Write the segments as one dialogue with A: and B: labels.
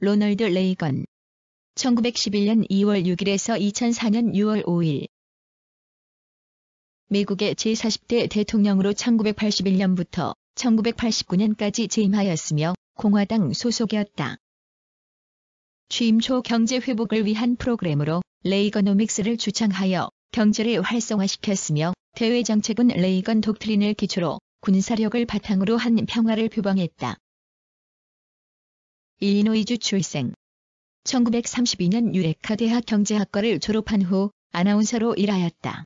A: 로널드 레이건 1911년 2월 6일에서 2004년 6월 5일 미국의 제40대 대통령으로 1981년부터 1989년까지 재임하였으며 공화당 소속이었다. 취임 초 경제 회복을 위한 프로그램으로 레이건오믹스를 주창하여 경제를 활성화시켰으며 대외 정책은 레이건 독트린을 기초로 군사력을 바탕으로 한 평화를 표방했다. 일리노이주 출생. 1932년 유레카 대학 경제학과를 졸업한 후 아나운서로 일하였다.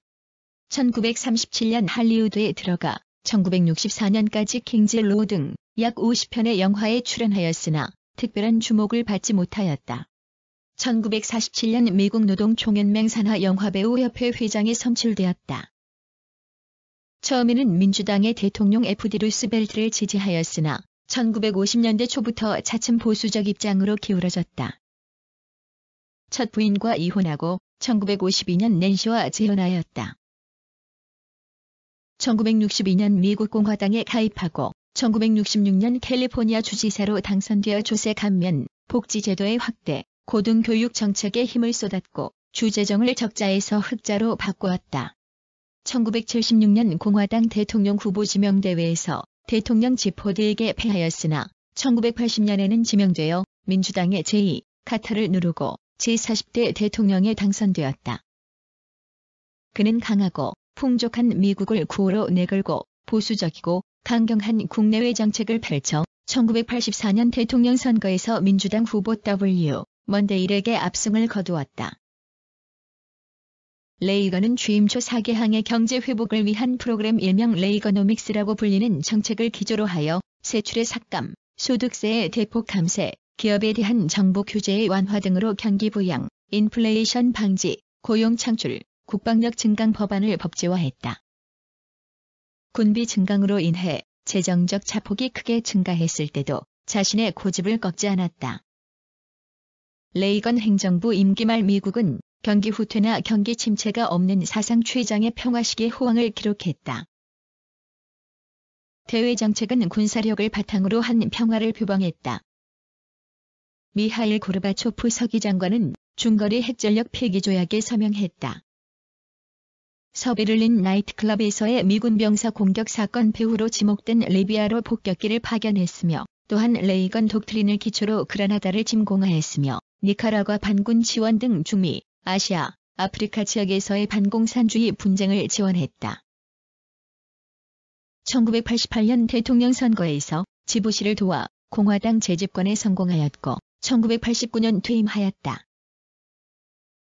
A: 1937년 할리우드에 들어가 1964년까지 킹질로 등약 50편의 영화에 출연하였으나 특별한 주목을 받지 못하였다. 1947년 미국 노동총연맹 산하 영화배우협회 회장에 선출되었다. 처음에는 민주당의 대통령 FD 루스벨트를 지지하였으나 1950년대 초부터 차츰 보수적 입장으로 기울어졌다. 첫 부인과 이혼하고 1952년 낸시와 재혼하였다. 1962년 미국 공화당에 가입하고 1966년 캘리포니아 주지사로 당선되어 조세 감면, 복지제도의 확대, 고등교육 정책에 힘을 쏟았고 주재정을 적자에서 흑자로 바꾸었다. 1976년 공화당 대통령 후보 지명대회에서 대통령 지포드에게 패하였으나 1980년에는 지명되어 민주당의 제2 카타를 누르고 제40대 대통령에 당선되었다. 그는 강하고 풍족한 미국을 구호로 내걸고 보수적이고 강경한 국내외 정책을 펼쳐 1984년 대통령 선거에서 민주당 후보 W. 먼데일에게 압승을 거두었다. 레이건은 취임 초 4개항의 경제 회복을 위한 프로그램 일명 레이거노믹스라고 불리는 정책을 기조로 하여 세출의 삭감, 소득세의 대폭 감세, 기업에 대한 정부 규제의 완화 등으로 경기 부양, 인플레이션 방지, 고용 창출, 국방력 증강 법안을 법제화했다. 군비 증강으로 인해 재정적 자폭이 크게 증가했을 때도 자신의 고집을 꺾지 않았다. 레이건 행정부 임기 말 미국은 경기 후퇴나 경기 침체가 없는 사상 최장의 평화시기 호황을 기록했다. 대외 정책은 군사력을 바탕으로 한 평화를 표방했다. 미하일 고르바초프 서기 장관은 중거리 핵전력 폐기 조약에 서명했다. 서베를린 나이트클럽에서의 미군 병사 공격 사건 배후로 지목된 리비아로 폭격기를 파견했으며 또한 레이건 독트린을 기초로 그라나다를 침공하였으며 니카라과 반군 지원 등 중미, 아시아, 아프리카 지역에서의 반공산주의 분쟁을 지원했다. 1988년 대통령 선거에서 지부시를 도와 공화당 재집권에 성공하였고 1989년 퇴임하였다.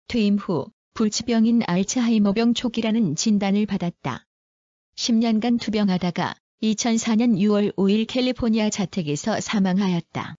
A: 퇴임 후 불치병인 알츠하이머병 초기라는 진단을 받았다. 10년간 투병하다가 2004년 6월 5일 캘리포니아 자택에서 사망하였다.